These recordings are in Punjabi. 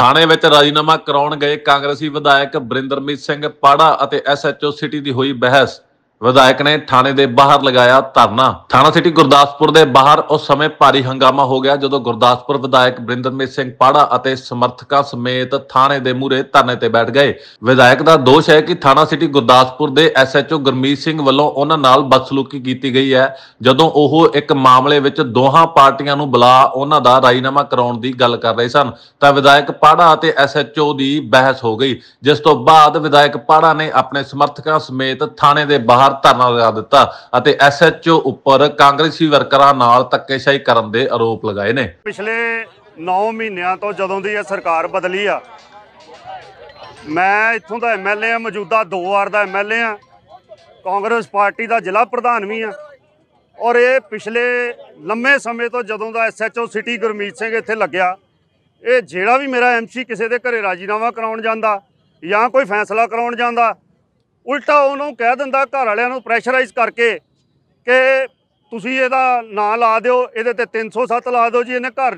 ਥਾਣੇ ਵਿੱਚ ਰਾਜੀਨਾਮਾ ਕਰਾਉਣ ਗਏ ਕਾਂਗਰਸੀ ਵਿਧਾਇਕ ਬਰਿੰਦਰਮੀਤ ਸਿੰਘ ਪਾੜਾ ਅਤੇ ਐਸਐਚਓ ਸਿਟੀ ਦੀ ਹੋਈ ਬਹਿਸ ਵਿਧਾਇਕ ਨੇ ਥਾਣੇ ਦੇ ਬਾਹਰ ਲਗਾਇਆ ਧਰਨਾ ਥਾਣਾ ਸਿਟੀ ਗੁਰਦਾਸਪੁਰ ਦੇ ਬਾਹਰ ਉਸ ਸਮੇਂ ਭਾਰੀ ਹੰਗਾਮਾ ਹੋ ਗਿਆ ਜਦੋਂ ਗੁਰਦਾਸਪੁਰ ਵਿਧਾਇਕ ਬ੍ਰਿੰਦਰਮੀਤ ਸਿੰਘ ਪਾੜਾ ਅਤੇ ਸਮਰਥਕਾਂ ਸਮੇਤ ਥਾਣੇ ਦੇ ਮੂਹਰੇ ਧਰਨੇ ਤੇ ਬੈਠ ਗਏ ਵਿਧਾਇਕ ਦਾ ਦੋਸ਼ ਹੈ ਕਿ ਥਾਣਾ ਸਿਟੀ ਗੁਰਦਾਸਪੁਰ ਦੇ ਐਸਐਚਓ ਗਰਮੀਤ ਸਿੰਘ ਵੱਲੋਂ ਉਹਨਾਂ ਨਾਲ ਬਦਸਲੂਕੀ ਕੀਤੀ ਗਈ ਹੈ ਜਦੋਂ ਉਹ ਇੱਕ ਮਾਮਲੇ ਵਿੱਚ ਦੋਹਾਂ ਪਾਰਟੀਆਂ ਨੂੰ ਬੁਲਾ ਉਹਨਾਂ ਦਾ ਰਾਜੀਨਾਮਾ ਕਰਾਉਣ ਦੀ ਗੱਲ ਕਰ ਰਹੇ ਸਨ ਤਾਂ ਵਿਧਾਇਕ ਪਾੜਾ ਅਤੇ ਐਸਐਚਓ ਦੀ ਬਹਿਸ ਹੋ ਗਈ ਜਿਸ ਤੋਂ ਬਾਅਦ ਵਿਧਾਇਕ ਪਾੜਾ ਨੇ ਆਪਣੇ ਸਮਰਥਕਾਂ ਸਮੇਤ ਥਾਣੇ ਦੇ ਬਾਹਰ ਬਾਹਰ ਧਰਨਾ ਲਗਾ ਦਿੱਤਾ ਅਤੇ ਐਸਐਚਓ ਉੱਪਰ ਕਾਂਗਰਸੀ ਵਰਕਰਾਂ ਨਾਲ ਧੱਕੇਸ਼ਾਹੀ ਕਰਨ ਦੇ ਆਰੋਪ ਲਗਾਏ ਨੇ ਪਿਛਲੇ 9 ਮਹੀਨਿਆਂ ਤੋਂ ਜਦੋਂ ਦੀ ਇਹ ਸਰਕਾਰ ਬਦਲੀ ਆ ਮੈਂ ਇੱਥੋਂ ਦਾ ਐਮਐਲਏ ਆ ਮੌਜੂਦਾ ਦੋ ਵਾਰ ਦਾ ਐਮਐਲਏ ਆ ਕਾਂਗਰਸ ਪਾਰਟੀ ਦਾ ਜ਼ਿਲ੍ਹਾ ਪ੍ਰਧਾਨ ਵੀ ਆ ਔਰ ਇਹ ਪਿਛਲੇ ਲੰਮੇ ਸਮੇਂ ਤੋਂ ਜਦੋਂ ਦਾ ਐਸਐਚਓ ਸਿਟੀ ਗੁਰਮੀਤ ਸਿੰਘ ਇੱਥੇ ਲੱਗਿਆ ਇਹ ਜਿਹੜਾ ਵੀ ਮੇਰਾ ਐਮਸੀ ਕਿਸੇ ਦੇ ਘਰੇ ਰਾਜੀਨਾਮਾ ਕਰਾਉਣ ਜਾਂਦਾ ਜਾਂ ਕੋਈ ਫੈਸਲਾ ਕਰਾਉਣ ਜਾਂਦਾ ਉਲਟਾ ਉਹਨੂੰ ਕਹਿ ਦਿੰਦਾ ਘਰ ਵਾਲਿਆਂ ਨੂੰ ਪ੍ਰੈਸ਼ਰਾਈਜ਼ ਕਰਕੇ ਕਿ ਤੁਸੀਂ ਇਹਦਾ ਨਾਂ ਲਾ ਦਿਓ ਇਹਦੇ ਤੇ 307 ਲਾ ਦਿਓ ਜੀ ਇਹਨੇ ਘਰ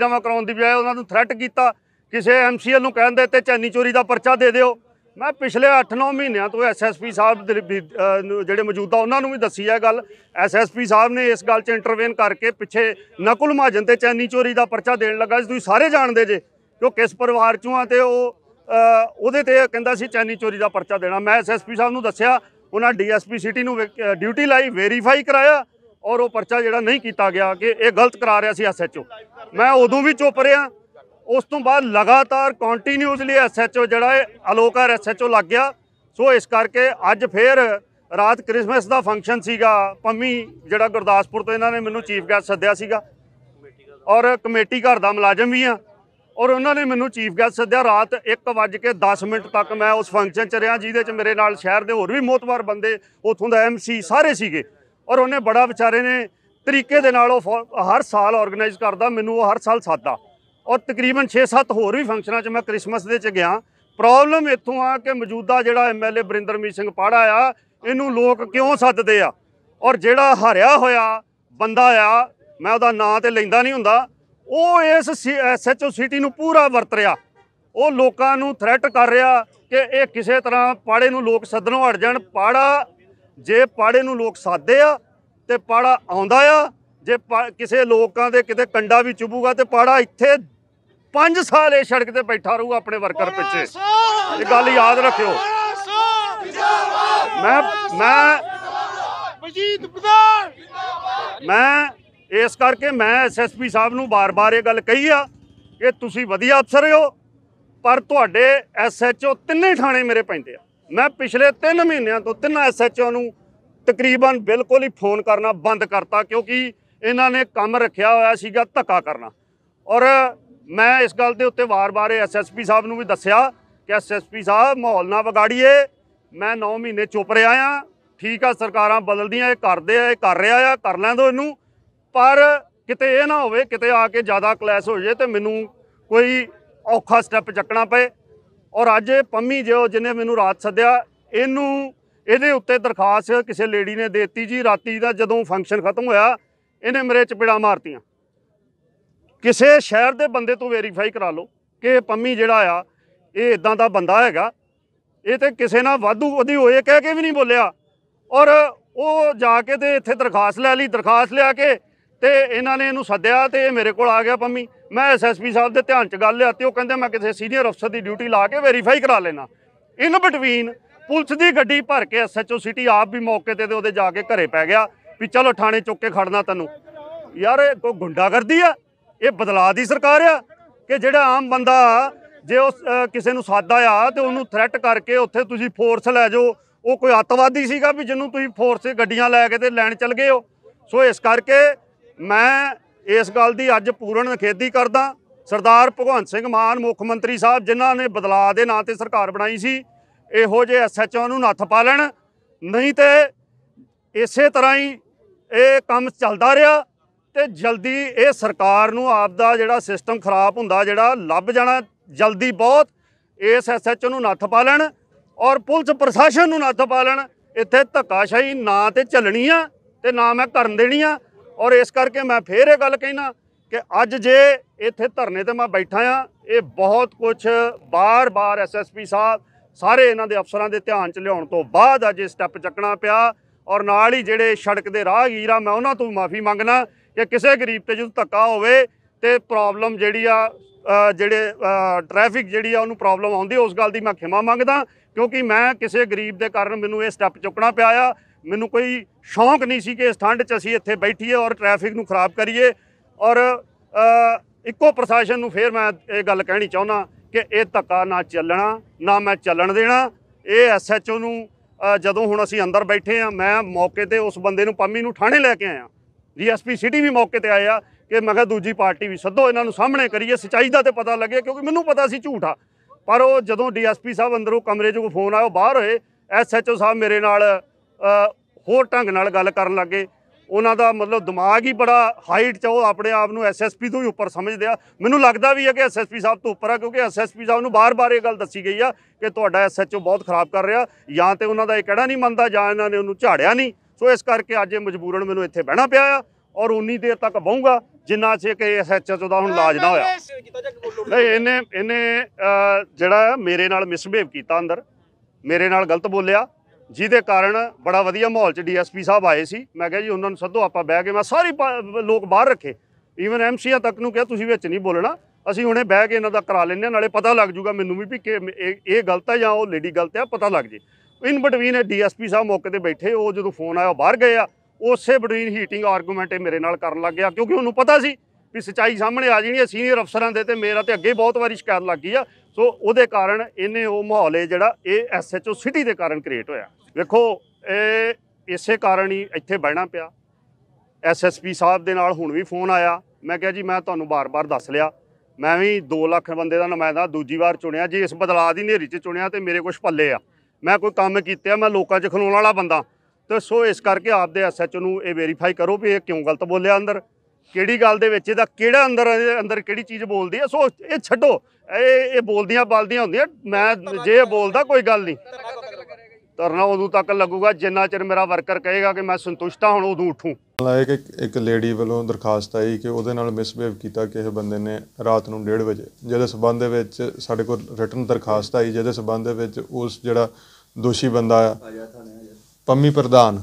ਨਾਮਾ ਕਰਾਉਣ ਦੀ ਬਜਾਏ ਉਹਨਾਂ ਨੂੰ ਥ੍ਰੈਟ ਕੀਤਾ ਕਿਸੇ ਐਮਸੀਐਲ ਨੂੰ ਕਹਿੰਦੇ ਤੇ ਚੈਨੀ ਚੋਰੀ ਦਾ ਪਰਚਾ ਦੇ ਦਿਓ ਮੈਂ ਪਿਛਲੇ 8-9 ਮਹੀਨਿਆਂ ਤੋਂ ਐਸਐਸਪੀ ਸਾਹਿਬ ਜਿਹੜੇ ਮੌਜੂਦਾ ਉਹਨਾਂ ਨੂੰ ਵੀ ਦੱਸੀ ਹੈ ਗੱਲ ਐਸਐਸਪੀ ਸਾਹਿਬ ਨੇ ਇਸ ਗੱਲ 'ਚ ਇੰਟਰਵੈਨ ਕਰਕੇ ਪਿੱਛੇ ਨਕੁਲ ਮਹਾਜਨ ਤੇ ਚੈਨੀ ਚੋਰੀ ਦਾ ਪਰਚਾ ਦੇਣ ਲੱਗਾ ਜੀ ਤੁਸੀਂ ਸਾਰੇ ਜਾਣਦੇ ਜੇ ਕਿ ਉਹ ਕਿਸ ਪਰਿਵਾਰ ਚੋਂ ਆ ਤੇ ਉਹ ਉਹਦੇ ਤੇ ਕਹਿੰਦਾ ਸੀ ਚੈਨੀ ਚੋਰੀ ਦਾ ਪਰਚਾ ਦੇਣਾ ਮੈਂ ਐਸਐਸਪੀ ਸਾਹਿਬ ਨੂੰ ਦੱਸਿਆ ਉਹਨਾਂ ਡੀਐਸਪੀ ਸਿਟੀ ਨੂੰ ਡਿਊਟੀ ਲਾਈ ਵੈਰੀਫਾਈ ਕਰਾਇਆ ਔਰ ਉਹ ਪਰਚਾ ਜਿਹੜਾ ਨਹੀਂ ਕੀਤਾ ਗਿਆ ਕਿ ਇਹ ਗਲਤ ਕਰਾ ਰਿਹਾ ਸੀ ਐਸਐਚਓ ਮੈਂ ਉਦੋਂ ਵੀ ਚੁੱਪ ਰਿਹਾ ਉਸ ਤੋਂ ਬਾਅਦ ਲਗਾਤਾਰ ਕੰਟੀਨਿਊਸਲੀ ਐਸਐਚਓ ਜਿਹੜਾ ਹੈ ਅਲੋਕਾਰ ਐਸਐਚਓ ਲੱਗ ਗਿਆ ਸੋ ਇਸ ਕਰਕੇ ਅੱਜ ਫੇਰ ਰਾਤ ਕ੍ਰਿਸਮਸ ਦਾ ਫੰਕਸ਼ਨ ਸੀਗਾ ਪੰਮੀ ਜਿਹੜਾ ਗੁਰਦਾਸਪੁਰ ਤੋਂ ਇਹਨਾਂ ਨੇ ਮੈਨੂੰ ਚੀਫ ਗੈਸਟ ਸੱਦਿਆ ਸੀਗਾ ਔਰ ਕਮੇਟੀ ਘਰ ਦਾ ਮੁਲਾਜ਼ਮ ਵੀ ਆ ਔਰ ਉਹਨਾਂ ਨੇ ਮੈਨੂੰ ਚੀਫ ਗੈਸਟ ਸੱਦਿਆ ਰਾਤ 1:10 ਮਿੰਟ ਤੱਕ ਮੈਂ ਉਸ ਫੰਕਸ਼ਨ 'ਚ ਰਿਹਾ ਜਿਹਦੇ 'ਚ ਮੇਰੇ ਨਾਲ ਸ਼ਹਿਰ ਦੇ ਹੋਰ ਵੀ ਮੋਤਵਾਰ ਬੰਦੇ ਉਥੋਂ ਦਾ ਐਮਸੀ ਸਾਰੇ ਸੀਗੇ ਔਰ ਉਹਨੇ ਬੜਾ ਵਿਚਾਰੇ ਨੇ ਤਰੀਕੇ ਦੇ ਨਾਲ ਉਹ ਹਰ ਸਾਲ ਆਰਗੇਨਾਈਜ਼ ਕਰਦਾ ਮੈਨੂੰ ਉਹ ਹਰ ਸਾਲ ਸਾਦਾ ਔਰ ਤਕਰੀਬਨ 6-7 ਹੋਰ ਵੀ ਫੰਕਸ਼ਨਾਂ 'ਚ ਮੈਂ 크리스마ਸ ਦੇ 'ਚ ਗਿਆ ਪ੍ਰੋਬਲਮ ਇੱਥੋਂ ਆ ਕਿ ਮੌਜੂਦਾ ਜਿਹੜਾ ਐਮਐਲਏ ਮੀਤ ਸਿੰਘ ਪਾੜਾ ਆ ਇਹਨੂੰ ਲੋਕ ਕਿਉਂ ਸੱਦਦੇ ਆ ਔਰ ਜਿਹੜਾ ਹਾਰਿਆ ਹੋਇਆ ਬੰਦਾ ਆ ਮੈਂ ਉਹਦਾ ਨਾਂ ਤੇ ਲੈਂਦਾ ਨਹੀਂ ਹੁੰਦਾ ਉਹ ਇਸ ਐਸਐਚਓ ਸਿਟੀ ਨੂੰ ਪੂਰਾ ਵਰਤ ਰਿਹਾ ਉਹ ਲੋਕਾਂ ਨੂੰ ਥ੍ਰੈਟ ਕਰ ਰਿਹਾ ਕਿ ਇਹ ਕਿਸੇ ਤਰ੍ਹਾਂ ਪਾੜੇ ਨੂੰ ਲੋਕ ਸੱਦਣੋਂ ਹਟ ਜਾਣ ਪਾੜਾ ਜੇ ਪਾੜੇ ਨੂੰ ਲੋਕ ਸਾਦੇ ਆ ਤੇ ਪਾੜਾ ਆਉਂਦਾ ਆ ਜੇ ਕਿਸੇ ਲੋਕਾਂ ਦੇ ਕਿਤੇ ਕੰਡਾ ਵੀ ਚੁਬੂਗਾ ਤੇ ਪਾੜਾ ਇੱਥੇ 5 ਸਾਲ ਇਹ ਸੜਕ ਤੇ ਬੈਠਾ ਰਹੂਗਾ ਆਪਣੇ ਵਰਕਰ ਪਿੱਛੇ ਇਹ ਗੱਲ ਯਾਦ ਰੱਖਿਓ ਮੈਂ ਮੈਂ ਮਜੀਦ ਪ੍ਰਧਾਨ ਮੈਂ ਇਸ ਕਰਕੇ ਮੈਂ ਐਸਐਸਪੀ ਸਾਹਿਬ ਨੂੰ ਬਾਰ-ਬਾਰ ਇਹ ਗੱਲ ਕਹੀ ਆ ਕਿ ਤੁਸੀਂ ਵਧੀਆ ਅਫਸਰ ਹੋ ਪਰ ਤੁਹਾਡੇ ਐਸਐਚਓ ਤਿੰਨੇ ਥਾਣੇ ਮੇਰੇ ਪੈਂਦੇ ਆ ਮੈਂ ਪਿਛਲੇ 3 ਮਹੀਨਿਆਂ ਤੋਂ ਤਿੰਨ ਐਸਐਚਓ ਨੂੰ ਤਕਰੀਬਨ ਬਿਲਕੁਲ ਹੀ ਫੋਨ ਕਰਨਾ ਬੰਦ ਕਰਤਾ ਕਿਉਂਕਿ ਇਹਨਾਂ ਨੇ ਕੰਮ ਰੱਖਿਆ ਹੋਇਆ ਸੀਗਾ ਧੱਕਾ ਕਰਨਾ ਔਰ ਮੈਂ ਇਸ ਗੱਲ ਦੇ ਉੱਤੇ ਵਾਰ-ਵਾਰ ਐਸਐਸਪੀ ਸਾਹਿਬ ਨੂੰ ਵੀ ਦੱਸਿਆ ਕਿ ਐਸਐਸਪੀ ਸਾਹਿਬ ਮਾਹੌਲ ਨਾ ਵਿਗਾੜੀਏ ਮੈਂ 9 ਮਹੀਨੇ ਚੁੱਪ ਰਿਹਾ ਆ ਠੀਕ ਆ ਸਰਕਾਰਾਂ ਬਦਲਦੀਆਂ ਇਹ ਕਰਦੇ ਆ ਇਹ ਕਰ ਰਿਹਾ ਆ ਕਰ ਲੈਣ ਦੋ ਇਹਨੂੰ ਪਰ ਕਿਤੇ ਇਹ ਨਾ ਹੋਵੇ ਕਿਤੇ ਆ ਕੇ ਜ਼ਿਆਦਾ ਕਲੈਸ਼ ਹੋ ਜੇ ਤੇ ਮੈਨੂੰ ਕੋਈ ਔਖਾ ਸਟੈਪ ਚੱਕਣਾ ਪਏ ਔਰ ਅੱਜ ਪੰਮੀ ਜਿਓ ਜਿਨੇ ਮੈਨੂੰ ਰਾਤ ਸੱਦਿਆ ਇਹਨੂੰ ਇਹਦੇ ਉੱਤੇ ਦਰਖਾਸਤ ਕਿਸੇ ਲੇਡੀ ਨੇ ਦਿੱਤੀ ਜੀ ਰਾਤੀ ਦਾ ਜਦੋਂ ਫੰਕਸ਼ਨ ਖਤਮ ਹੋਇਆ ਇਹਨੇ ਮੇਰੇ ਚਪੇੜਾ ਮਾਰਤੀਆਂ ਕਿਸੇ ਸ਼ਹਿਰ ਦੇ ਬੰਦੇ ਤੋਂ ਵੈਰੀਫਾਈ ਕਰਾ ਲਓ ਕਿ ਪੰਮੀ ਜਿਹੜਾ ਆ ਇਹ ਇਦਾਂ ਦਾ ਬੰਦਾ ਹੈਗਾ ਇਹ ਤੇ ਕਿਸੇ ਨਾਲ ਵਾਧੂ ਉਹਦੀ ਹੋਏ ਕਹਿ ਕੇ ਵੀ ਨਹੀਂ ਬੋਲਿਆ ਔਰ ਉਹ ਜਾ ਕੇ ਤੇ ਇੱਥੇ ਦਰਖਾਸਤ ਲੈ ਲਈ ਦਰਖਾਸਤ ਲਿਆ ਕੇ ਤੇ ਇਹਨਾਂ ਨੇ ਇਹਨੂੰ ਸੱਦਿਆ ਤੇ ਇਹ ਮੇਰੇ ਕੋਲ ਆ ਗਿਆ ਪੰਮੀ ਮੈਂ ਐਸਐਸਪੀ ਸਾਹਿਬ ਦੇ ਧਿਆਨ 'ਚ ਗੱਲ ਲਿਆਤੀ ਉਹ ਕਹਿੰਦੇ ਮੈਂ ਕਿਸੇ ਸੀਨੀਅਰ ਅਫਸਰ ਦੀ ਡਿਊਟੀ ਲਾ ਕੇ ਵੈਰੀਫਾਈ ਕਰਾ ਲੈਣਾ ਇਨ ਬਿਟਵੀਨ ਪੁਲਿਸ ਦੀ ਗੱਡੀ ਭਰ ਕੇ ਐਸਐਚਓ ਸਿਟੀ ਆਪ ਵੀ ਮੌਕੇ ਤੇ ਉਹਦੇ ਜਾ ਕੇ ਘਰੇ ਪੈ ਗਿਆ ਵੀ ਚਲੋ ਥਾਣੇ ਚੁੱਕ ਕੇ ਖੜਨਾ ਤੈਨੂੰ ਯਾਰ ਇਹ ਕੋਈ ਕਰਦੀ ਆ ਇਹ ਬਦਲਾ ਦੀ ਸਰਕਾਰ ਆ ਕਿ ਜਿਹੜਾ ਆਮ ਬੰਦਾ ਜੇ ਉਸ ਕਿਸੇ ਨੂੰ ਸਾਦਾ ਆ ਤੇ ਉਹਨੂੰ ਥ੍ਰੈਟ ਕਰਕੇ ਉੱਥੇ ਤੁਸੀਂ ਫੋਰਸ ਲੈ ਜਾਓ ਉਹ ਕੋਈ ਅੱਤਵਾਦੀ ਸੀਗਾ ਵੀ ਜਿਹਨੂੰ ਤੁਸੀਂ ਫੋਰਸ ਗੱਡੀਆਂ ਲੈ ਕੇ ਤੇ ਲੈਣ ਚੱਲ ਗਏ ਹੋ ਸੋ ਇਸ ਕਰਕੇ ਮੈਂ ਇਸ ਗੱਲ ਦੀ ਅੱਜ ਪੂਰਨ ਖੇਦੀ ਕਰਦਾ ਸਰਦਾਰ ਭਗਵੰਤ ਸਿੰਘ ਮਾਨ ਮੁੱਖ ਮੰਤਰੀ ਸਾਹਿਬ ਜਿਨ੍ਹਾਂ ਨੇ ਬਦਲਾਅ ਦੇ ਨਾਂ ਤੇ ਸਰਕਾਰ ਬਣਾਈ ਸੀ ਇਹੋ ਜੇ ਐਸਐਚਓ ਨੂੰ ਨੱਥ ਪਾ ਲੈਣ ਨਹੀਂ ਤੇ ਇਸੇ ਤਰ੍ਹਾਂ ਹੀ ਇਹ ਕੰਮ ਚੱਲਦਾ ਰਿਹਾ ਤੇ ਜਲਦੀ ਇਹ ਸਰਕਾਰ ਨੂੰ ਆਪ ਦਾ ਜਿਹੜਾ ਸਿਸਟਮ ਖਰਾਬ ਹੁੰਦਾ ਜਿਹੜਾ ਲੱਭ ਜਾਣਾ ਜਲਦੀ ਬਹੁਤ ਇਸ ਐਸਐਚਓ ਨੂੰ ਨੱਥ ਪਾ ਲੈਣ ਔਰ ਪੁਲਿਸ ਪ੍ਰਸ਼ਾਸਨ ਨੂੰ ਨੱਥ ਪਾ ਲੈਣ ਇੱਥੇ ਧੱਕਾਸ਼ਾਹੀ ਨਾ ਤੇ ਚੱਲਣੀ ਆ ਤੇ ਨਾ ਮੈਂ ਕਰਨ ਦੇਣੀ ਆ ਔਰ ਇਸ ਕਰਕੇ ਮੈਂ ਫੇਰ ਇਹ ਗੱਲ ਕਹਿਣਾ ਕਿ ਅੱਜ ਜੇ ਇੱਥੇ ਧਰਨੇ ਤੇ ਮੈਂ ਬੈਠਾ ਆ ਇਹ ਬਹੁਤ ਕੁਝ ਬਾਰ-ਬਾਰ ਐਸਐਸਪੀ ਸਾਹਿਬ ਸਾਰੇ ਇਹਨਾਂ ਦੇ ਅਫਸਰਾਂ ਦੇ ਧਿਆਨ ਚ ਲਿਆਉਣ ਤੋਂ ਬਾਅਦ ਅੱਜ ਇਹ ਸਟੈਪ ਚੱਕਣਾ ਪਿਆ ਔਰ ਨਾਲ ਹੀ ਜਿਹੜੇ ਸੜਕ ਦੇ ਰਾਹਗੀਰ ਆ ਮੈਂ ਉਹਨਾਂ ਤੋਂ ਮਾਫੀ ਮੰਗਣਾ ਕਿ ਕਿਸੇ ਗਰੀਬ ਤੇ ਜਦੋਂ ਧੱਕਾ ਹੋਵੇ ਤੇ ਪ੍ਰੋਬਲਮ ਜਿਹੜੀ ਆ ਜਿਹੜੇ ਟ੍ਰੈਫਿਕ ਜਿਹੜੀ ਆ ਉਹਨੂੰ ਪ੍ਰੋਬਲਮ ਆਉਂਦੀ ਉਸ ਗੱਲ ਦੀ ਮੈਂ ਖਿਮਾ ਮੰਗਦਾ ਕਿਉਂਕਿ ਮੈਂ ਕਿਸੇ ਗਰੀਬ ਦੇ ਕਾਰਨ ਮੈਨੂੰ ਇਹ ਸਟੈਪ ਚੁੱਕਣਾ ਪਿਆ ਆ ਮੈਨੂੰ ਕੋਈ ਸ਼ੌਂਕ ਨਹੀਂ ਸੀ ਕਿ ਇਸ ਠੰਡ 'ਚ ਅਸੀਂ ਇੱਥੇ ਬੈਠੀਏ ਔਰ ਟ੍ਰੈਫਿਕ ਨੂੰ ਖਰਾਬ ਕਰੀਏ ਔਰ ਇੱਕੋ ਪ੍ਰਸ਼ਾਸਨ ਨੂੰ ਫੇਰ ਮੈਂ ਇਹ ਗੱਲ ਕਹਿਣੀ ਚਾਹੁੰਦਾ ਕਿ ਇਹ ਧੱਕਾ ਨਾ ਚੱਲਣਾ ਨਾ ਮੈਂ ਚੱਲਣ ਦੇਣਾ ਇਹ ਐਸਐਚਓ ਨੂੰ ਜਦੋਂ ਹੁਣ ਅਸੀਂ ਅੰਦਰ ਬੈਠੇ ਆ ਮੈਂ ਮੌਕੇ ਤੇ ਉਸ ਬੰਦੇ ਨੂੰ ਪੰਮੀ ਨੂੰ ਥਾਣੇ ਲੈ ਕੇ ਆਇਆ ਡੀਐਸਪੀ ਸਿਟੀ ਵੀ ਮੌਕੇ ਤੇ ਆਏ ਆ ਕਿ ਮੈਂ ਕਿਹਾ ਦੂਜੀ ਪਾਰਟੀ ਵੀ ਸੱਦੋ ਇਹਨਾਂ ਨੂੰ ਸਾਹਮਣੇ ਕਰੀਏ ਸਚਾਈ ਦਾ ਤੇ ਪਤਾ ਲੱਗੇ ਕਿਉਂਕਿ ਮੈਨੂੰ ਪਤਾ ਸੀ ਝੂਠਾ ਪਰ ਉਹ ਜਦੋਂ ਡੀਐਸਪੀ ਸਾਹਿਬ ਅੰਦਰੋਂ ਕਮਰੇ 'ਚੋਂ ਫੋਨ ਆਇਆ ਉਹ ਬਾਹਰ ਹੋਏ ਐਸਐਚਓ ਸਾਹਿਬ ਮੇਰੇ ਨਾਲ ਹੋਰ ਢੰਗ ਨਾਲ ਗੱਲ ਕਰਨ ਲੱਗੇ ਉਹਨਾਂ ਦਾ ਮਤਲਬ ਦਿਮਾਗ ਹੀ ਬੜਾ ਹਾਈਟ ਚ ਉਹ ਆਪਣੇ ਆਪ ਨੂੰ ਐਸਐਸਪੀ ਤੋਂ ਹੀ ਉੱਪਰ ਸਮਝਦੇ ਆ ਮੈਨੂੰ ਲੱਗਦਾ ਵੀ ਹੈ ਕਿ ਐਸਐਸਪੀ ਸਾਹਿਬ ਤੋਂ ਉੱਪਰ ਆ ਕਿਉਂਕਿ ਐਸਐਸਪੀ ਸਾਹਿਬ ਨੂੰ ਬਾਰ-ਬਾਰ ਇਹ ਗੱਲ ਦੱਸੀ ਗਈ ਆ ਕਿ ਤੁਹਾਡਾ ਐਸਐਚਓ ਬਹੁਤ ਖਰਾਬ ਕਰ ਰਿਹਾ ਜਾਂ ਤੇ ਉਹਨਾਂ ਦਾ ਇਹ ਕਿਹੜਾ ਨਹੀਂ ਮੰਨਦਾ ਜਾਂ ਇਹਨਾਂ ਨੇ ਉਹਨੂੰ ਝਾੜਿਆ ਨਹੀਂ ਸੋ ਇਸ ਕਰਕੇ ਅੱਜ ਇਹ ਮਜਬੂਰਨ ਮੈਨੂੰ ਇੱਥੇ ਬਹਿਣਾ ਪਿਆ ਆ ਔਰ ਉਨੀ ਦੇਰ ਤੱਕ ਬਹੂੰਗਾ ਜਿੰਨਾ ਚਿਰ ਕਿ ਐਸਐਚਓ ਦਾ ਹੁਣ ਇਲਾਜ ਨਾ ਹੋਇਆ ਨਹੀਂ ਇਹਨੇ ਇਹਨੇ ਜਿਹੜਾ ਮੇਰੇ ਨਾਲ ਮਿਸਬਿਹੇਵ ਕੀਤਾ ਅੰਦਰ ਮੇਰੇ ਨਾਲ ਗਲਤ ਬੋਲਿਆ ਜਿਹਦੇ ਕਾਰਨ ਬੜਾ ਵਧੀਆ ਮਾਹੌਲ 'ਚ ਡੀਐਸਪੀ ਸਾਹਿਬ ਆਏ ਸੀ ਮੈਂ ਕਿਹਾ ਜੀ ਉਹਨਾਂ ਨੂੰ ਸੱਦੋ ਆਪਾਂ ਬਹਿ ਕੇ ਮੈਂ ਸਾਰੇ ਲੋਕ ਬਾਹਰ ਰੱਖੇ ਈਵਨ ਐਮਸੀਆ ਤੱਕ ਨੂੰ ਕਿਹਾ ਤੁਸੀਂ ਵਿੱਚ ਨਹੀਂ ਬੋਲਣਾ ਅਸੀਂ ਹੁਣੇ ਬਹਿ ਕੇ ਇਹਨਾਂ ਦਾ ਕਰਾ ਲੈਂਦੇ ਨਾਲੇ ਪਤਾ ਲੱਗ ਜੂਗਾ ਮੈਨੂੰ ਵੀ ਕਿ ਇਹ ਗਲਤ ਹੈ ਜਾਂ ਉਹ ਲੇਡੀ ਗਲਤ ਹੈ ਪਤਾ ਲੱਗ ਜੇ ਇਨ ਬਿਟਵੀਨ ਡੀਐਸਪੀ ਸਾਹਿਬ ਮੌਕੇ ਤੇ ਬੈਠੇ ਉਹ ਜਦੋਂ ਫੋਨ ਆਇਆ ਬਾਹਰ ਗਏ ਆ ਉਸੇ ਬਿਟਵੀਨ ਹੀਟਿੰਗ ਆਰਗੂਮੈਂਟ ਮੇਰੇ ਨਾਲ ਕਰਨ ਲੱਗ ਗਿਆ ਕਿਉਂਕਿ ਉਹਨੂੰ ਪਤਾ ਸੀ ਵੀ ਸਚਾਈ ਸਾਹਮਣੇ ਆ ਜਣੀ ਹੈ ਸੀਨੀਅਰ ਅਫਸਰਾਂ ਦੇ ਤੇ ਮੇਰਾ ਤੇ ਅੱਗੇ ਬਹੁਤ ਵਾਰੀ ਸ਼ਿਕਾਇਤ ਲੱਗੀ ਆ ਸੋ ਉਹਦੇ ਕਾਰਨ ਇਹਨੇ ਉਹ ਮਾਹੌਲ ਹੈ ਜਿਹੜਾ ਇਹ ਐਸਐਚਓ ਸਿਟੀ ਦੇ ਕਾਰਨ ਕ੍ਰੀਏਟ ਹੋਇਆ ਵੇਖੋ ਇਹ ਇਸੇ ਕਾਰਨ ਹੀ ਇੱਥੇ ਬਹਿਣਾ ਪਿਆ ਐਸਐਸਪੀ ਸਾਹਿਬ ਦੇ ਨਾਲ ਹੁਣ ਵੀ ਫੋਨ ਆਇਆ ਮੈਂ ਕਿਹਾ ਜੀ ਮੈਂ ਤੁਹਾਨੂੰ ਬਾਰ-ਬਾਰ ਦੱਸ ਲਿਆ ਮੈਂ ਵੀ 2 ਲੱਖ ਬੰਦੇ ਦਾ ਨੁਮਾਇੰਦਾ ਦੂਜੀ ਵਾਰ ਚੁਣਿਆ ਜੀ ਇਸ ਬਦਲਾਅ ਦੀ ਨੇਰੀ 'ਚ ਚੁਣਿਆ ਤੇ ਮੇਰੇ ਕੁਝ ਪੱਲੇ ਆ ਮੈਂ ਕੋਈ ਕੰਮ ਕੀਤਾ ਮੈਂ ਲੋਕਾਂ 'ਚ ਖਲੋਣ ਵਾਲਾ ਬੰਦਾ ਤੇ ਸੋ ਇਸ ਕਰਕੇ ਆਪਦੇ ਐਸਐਚਓ ਨੂੰ ਇਹ ਵੈਰੀਫਾਈ ਕਰੋ ਵੀ ਇਹ ਕਿਉਂ ਗਲਤ ਬੋਲਿਆ ਅੰਦਰ ਕਿਹੜੀ ਗੱਲ ਦੇ ਵਿੱਚ ਇਹਦਾ ਕਿਹੜਾ ਅੰਦਰ ਅੰਦਰ ਕਿਹੜੀ ਚੀਜ਼ ਬੋਲਦੀ ਹੈ ਸੋ ਇਹ ਛੱਡੋ ਇਹ ਇਹ ਬੋਲਦੀਆਂ ਬਲਦੀਆਂ ਹੁੰਦੀਆਂ ਮੈਂ ਜੇ ਬੋਲਦਾ ਕੋਈ ਗੱਲ ਨਹੀਂ ਧਰਨਾ ਉਦੋਂ ਤੱਕ ਲੱਗੂਗਾ ਜਿੰਨਾ ਚਿਰ ਮੇਰਾ ਵਰਕਰ ਕਹੇਗਾ ਕਿ ਮੈਂ ਸੰਤੁਸ਼ਟ ਹਾਂ ਹੁਣ ਉਦੋਂ ਉਠੂੰ ਲਾਇਕ ਇੱਕ ਲੇਡੀ ਵੱਲੋਂ ਦਰਖਾਸਤ ਆਈ ਕਿ ਉਹਦੇ ਨਾਲ ਮਿਸਬੇਵ ਕੀਤਾ ਕਿਸੇ ਬੰਦੇ ਨੇ ਰਾਤ ਨੂੰ 1:30 ਵਜੇ ਜਿਹਦੇ ਸਬੰਧ ਦੇ ਵਿੱਚ ਸਾਡੇ ਕੋਲ ਰਿਟਨ ਦਰਖਾਸਤ ਆਈ ਜਿਹਦੇ ਸਬੰਧ ਦੇ ਵਿੱਚ ਉਸ ਜਿਹੜਾ ਦੋਸ਼ੀ ਬੰਦਾ ਆ ਪੰਮੀ ਪ੍ਰਧਾਨ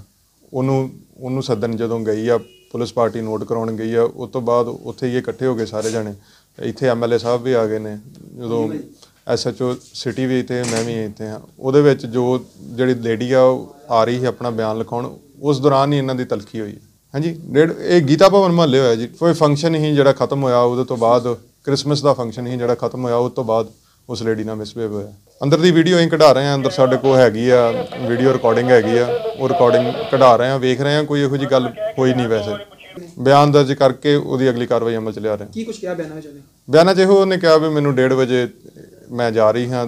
ਉਹਨੂੰ ਉਹਨੂੰ ਸੱਦਣ ਜਦੋਂ ਗਈ ਆ ਪੁਲਿਸ ਪਾਰਟੀ ਨੋਟ ਕਰਾਉਣ ਗਈ ਆ ਉਸ ਤੋਂ ਬਾਅਦ ਉੱਥੇ ਹੀ ਇਕੱਠੇ ਹੋ ਗਏ ਸਾਰੇ ਜਾਣੇ ਇੱਥੇ ਐਮਐਲਏ ਸਾਹਿਬ ਵੀ ਆ ਗਏ ਨੇ ਜਦੋਂ ਐਸਐਚਓ ਸਿਟੀ ਵੀ ਇੱਥੇ ਮੈਂ ਵੀ ਇੱਥੇ ਆ ਉਹਦੇ ਵਿੱਚ ਜੋ ਜਿਹੜੀ ਲੇਡੀ ਆ ਆ ਰਹੀ ਸੀ ਆਪਣਾ ਬਿਆਨ ਲਿਖਾਉਣ ਉਸ ਦੌਰਾਨ ਹੀ ਇਹਨਾਂ ਦੀ ਤਲਖੀ ਹੋਈ ਹਾਂਜੀ ਇਹ ਗੀਤਾ ਭਵਨ ਮਹੱਲੇ ਹੋਇਆ ਜੀ ਕੋਈ ਫੰਕਸ਼ਨ ਹੀ ਜਿਹੜਾ ਖਤਮ ਹੋਇਆ ਉਹਦੇ ਤੋਂ ਬਾਅਦ ਕ੍ਰਿਸਮਸ ਦਾ ਫੰਕਸ਼ਨ ਹੀ ਜਿਹੜਾ ਖਤਮ ਹੋਇਆ ਉਸ ਤੋਂ ਬਾਅਦ ਉਸ ਲੇਡੀ ਨਾਲ ਮਿਸਬੇਵ ਹੋਇਆ ਅੰਦਰ ਦੀ ਵੀਡੀਓ ਇਹ ਕਢਾ ਰਹੇ ਆ ਅੰਦਰ ਸਾਡੇ ਕੋਲ ਹੈਗੀ ਆ ਵੀਡੀਓ ਰਿਕਾਰਡਿੰਗ ਹੈਗੀ ਆ ਉਹ ਰਿਕਾਰਡਿੰਗ ਕਢਾ ਰਹੇ ਆ ਵੇਖ ਰਹੇ ਆ ਕੋਈ ਇਹੋ ਜੀ ਗੱਲ ਹੋਈ ਨਹੀਂ ਵੈਸੇ ਬਿਆਨ ਦਰਜ ਕਰਕੇ ਉਹਦੀ ਅਗਲੀ ਕਾਰਵਾਈ ਅਮਲ ਚ ਲਿਆ ਰਹੇ ਕੀ ਕੁਝ ਕਿਹਾ ਬਿਆਨ ਵਿੱਚ ਉਹਨੇ ਬਿਆਨ ਚ ਇਹੋ ਉਹਨੇ ਕਿਹਾ ਵੀ ਮੈਨੂੰ 1:30 ਵਜੇ ਮੈਂ ਜਾ ਰਹੀ ਹਾਂ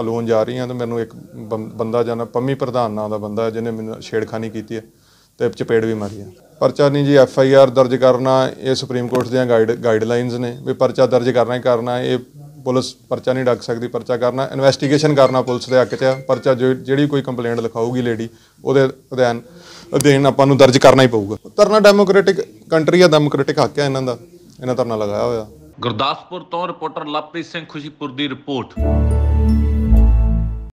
ਅਲੋਨ ਜਾ ਰਹੀ ਹਾਂ ਤੇ ਮੈਨੂੰ ਇੱਕ ਬੰਦਾ ਜਾਨਾ ਪੰਮੀ ਪ੍ਰਧਾਨ ਨਾਂ ਦਾ ਬੰਦਾ ਜਿਹਨੇ ਮੈਨੂੰ ਛੇੜਖਾਨੀ ਕੀਤੀ ਹੈ ਤੇ ਚਪੇੜ ਵੀ ਮਾਰੀ ਹੈ ਪਰਚਾ ਨਹੀਂ ਜੀ ਐਫ ਆਈ ਆਰ ਦਰਜ ਕਰਨਾ ਇਹ ਸੁਪਰੀਮ ਕੋਰਟ ਦੀਆਂ ਗਾਈਡ ਗਾਈਡਲਾਈਨਸ ਨੇ ਵੀ ਪਰਚਾ ਦਰਜ ਕਰਨਾ ਹੀ ਕਰਨਾ ਇਹ ਪੁਲਿਸ ਪਰਚਾ ਨਹੀਂ ਡੱਕ ਸਕਦੀ ਪਰਚਾ ਕਰਨਾ ਇਨਵੈਸਟੀਗੇਸ਼ਨ ਕਰਨਾ ਪੁਲਿਸ ਦੇ ਹੱਕ 'ਚ ਆ ਪਰਚਾ ਜਿਹੜੀ ਕੋਈ ਕੰਪਲੇਂਟ ਲਿਖਾਊਗੀ ਲੇਡੀ ਉਹਦੇ ਅਧਿਐਨ ਅਧਿਐਨ ਆਪਾਂ ਨੂੰ ਦਰਜ ਕਰਨਾ ਹੀ ਪਊਗਾ ਤਰਨਾ ਡੈਮੋਕ੍ਰੈਟਿਕ ਕੰਟਰੀ ਆ ਡੈਮੋਕ੍ਰੈਟਿਕ ਹੱਕ ਆ ਇਹਨਾਂ ਦਾ ਇਹਨਾਂ ਤਰਨਾ ਲਗਾਇਆ ਹੋਇਆ ਗੁਰਦਾਸਪੁਰ ਤੋਂ ਰਿਪੋਰਟਰ ਲਵਪ੍ਰੀਤ ਸਿੰਘ ਖੁਸ਼ੀਪੁਰ ਦੀ ਰਿਪੋਰਟ